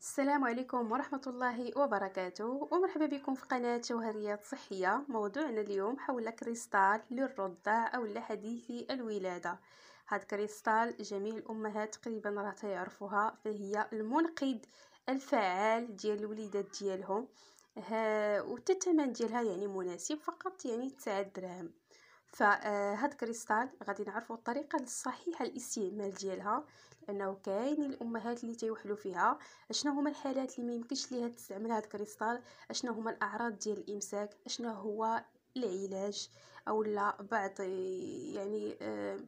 السلام عليكم ورحمة الله وبركاته ومرحبا بكم في قناة جوهريات صحية موضوعنا اليوم حول كريستال للرضع أو لحديثي الولادة هاد كريستال جميع الأمهات تقريبا راه تيعرفوها فهي المنقذ الفعال ديال الوليدات ديالهم وتا الثمن ديالها يعني مناسب فقط يعني 9 دراهم فهاد آه، كريستال غادي نعرفوا الطريقه الصحيحه للاستعمال ديالها لانه كاين الامهات اللي تيوحلوا فيها اشنو هما الحالات اللي ما يمكنش ليها تستعمل هاد كريستال اشنو هما الاعراض ديال الامساك اشنو هو العلاج او لا بعض يعني آه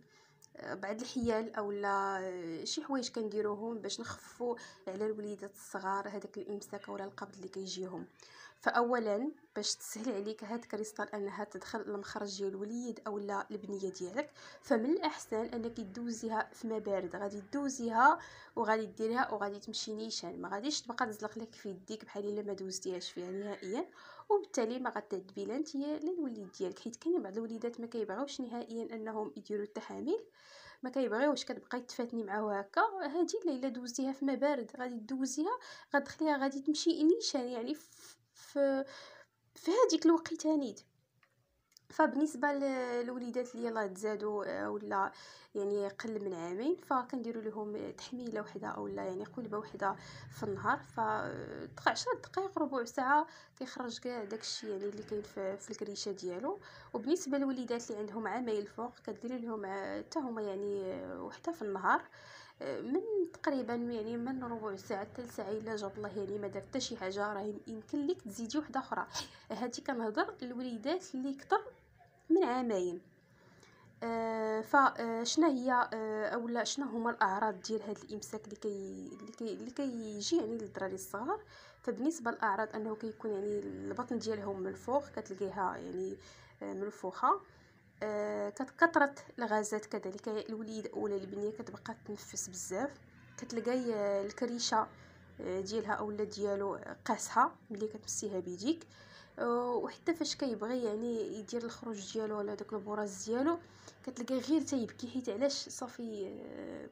بعض الحيل اولا شي حوايج كنديروهم باش نخففوا على الوليدات الصغار هذاك الامساك ولا القبض اللي كيجيهم فاولا باش تسهل عليك هاد كريستال انها تدخل المخرج ديال الوليد اولا البنيه ديالك فمن الاحسن انك دوزيها في ماء بارد غادي دوزيها وغادي ديريها وغادي تمشي نيشان ما غاديش تبقى تزلق لك في يديك بحال الا ما دوزتيهاش فيها نهائيا وبالتالي ما غتعذبي لا نتيا لا الوليد ديالك حيت كاين بعض الوليدات ما كيبغيوش نهائيا انهم يديروا التحاميل ما كيبغيوش كتبقاي تفاتني معاه هكا هذه الليله دوزتيها في مبارد بارد غادي دوزيها غتخليها غادي تمشي نيشان يعني في في هذيك الوقيته نيت فبالنسبه للوليدات اللي يلاه تزادوا آه، ولا يعني قل من عامين فكنديروا لهم تحميله وحده اولا يعني قلبه وحده في النهار ف 10 آه، دقائق ربع ساعه كيخرج كاع داكشي يعني اللي كاين في الكريشه ديالو وبالنسبه للوليدات اللي عندهم عامين الفوق كديري لهم آه، حتى هما يعني وحده في النهار من تقريبا يعني من ربع ساعه حتى ساعه الا جاب الله يعني ما دار حتى شي حاجه راه يمكن لك تزيدي وحده اخرى هادي كنهضر الوليدات اللي كثر من عامين آه، فشنا آه، هي آه، اولا شنا هما الاعراض ديال هذا الامساك اللي كي اللي كيجي يعني للدراري الصغار فبالنسبه للاعراض انه كيكون يعني البطن ديالهم من الفوق كتلقيها يعني آه منفوخه كثره الغازات كذلك الوليد اولا البنيه كتبقى تنفس بزاف كتلقاي الكريشه ديالها اولا ديالو قاسها ملي كتمسيها بيديك وحتى فاش كيبغي يعني يدير الخروج ديالو ولا داك البراز ديالو كتلقى غير تيبكي حيت علاش صافي آه،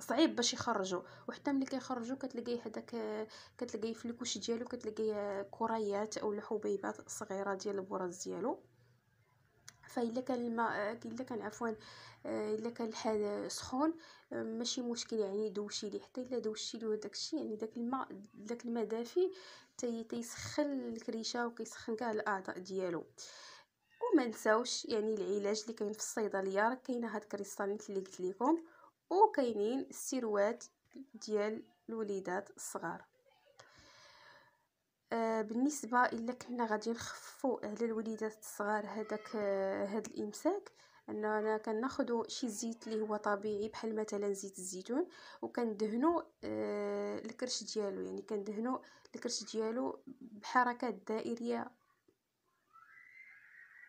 صعيب باش يخرجو وحتى ملي كيخرجو كتلقاي هذاك آه، كتلقاي في الكوش ديالو كتلقاي كريات او حبيبات صغيره ديال البراز ديالو فإلا كان الماء إلا كان عفوا إلا كان الحال سخون ماشي مشكل يعني دوشي لي حتى إلا دوشتي له الشيء يعني داك الماء داك الماء دافي تي تيسخن الكريشه وكيسخن كاع الاعضاء ديالو وما نساوش يعني العلاج اللي كاين في الصيدليه راه كاينه هاد كريستالينت اللي قلت لكم وكاينين السيروات ديال الوليدات الصغار آه، بالنسبه الا كنا غادي نخففوا على الوليدات الصغار هذاك هذا آه، الامساك اننا كناخذوا شي زيت اللي هو طبيعي بحال مثلا زيت الزيتون وكندهنوا آه، الكرش ديالو يعني كندهنوا الكرش ديالو بحركات دائريه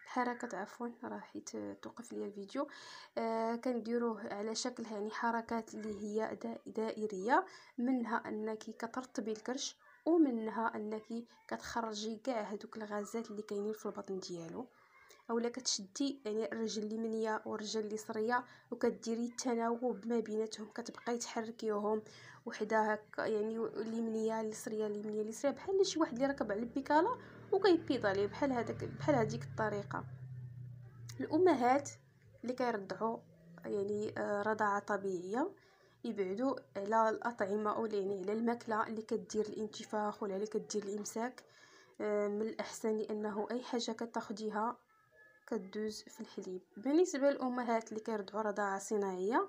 حركه عفوا راه حيت توقف لي الفيديو آه كنديروه على شكل يعني حركات اللي هي دائريه منها انك كترطبي الكرش ومنها انك كتخرجي كاع هذوك الغازات اللي كاينين في البطن ديالو اولا كتشدي يعني الرجل اليمنيه والرجل اليسريه وكديري التناوب ما بيناتهم كتبقاي تحركيهم وحده هكا يعني اليمنيه اليسريه اليمنيه اليسريه بحال شي واحد اللي راكب على البيكالا وكيبيضالي بحال هذاك بحال هذيك الطريقه الامهات اللي كيرضعوا يعني آه، رضاعه طبيعيه يبعدوا على الأطعمة أو يعني على الماكلة اللي كدير الانتفاخ ولا اللي كدير الإمساك آه، من الأحسن لأنه أي حاجة كتاخديها كدوز في الحليب بالنسبة للأمهات اللي كيرضعوا رضاعة صناعية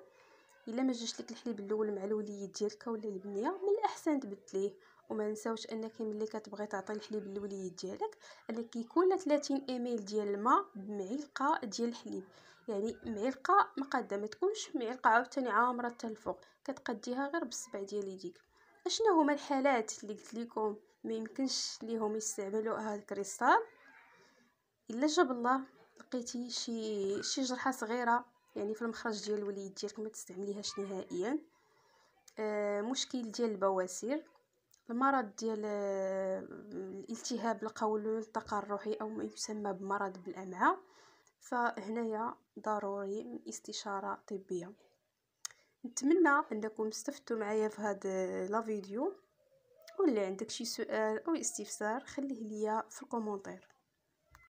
إلا ما جاش لك الحليب الأول مع الوليد ديالك ولا البنية من الأحسن تبدليه وما نساوش انك ملي كتبغي تعطي الحليب للوليد ديالك انك كيكون 30 اميل ديال الماء بمعلقه ديال الحليب يعني معلقه مقاده ما تكونش معلقه عاوتاني عامره حتى الفوق كتقديها غير بالصبع ديال يديك اشنو هما الحالات اللي قلت لكم ما يمكنش ليهم يستعملوا هذا الكريستال الا جاب الله لقيتي شي شي جرحه صغيره يعني في المخرج ديال الوليد ديالك ما تستعمليهاش نهائيا آه مشكل ديال البواسير المرض ديال آه، الالتهاب القولون التقرحي او ما يسمى بمرض بالامعاء فهنايا ضروري من استشاره طبيه نتمنى انكم استفدتوا معايا في هذا آه، لا فيديو واللي عندك شي سؤال او استفسار خليه ليا في الكومونتير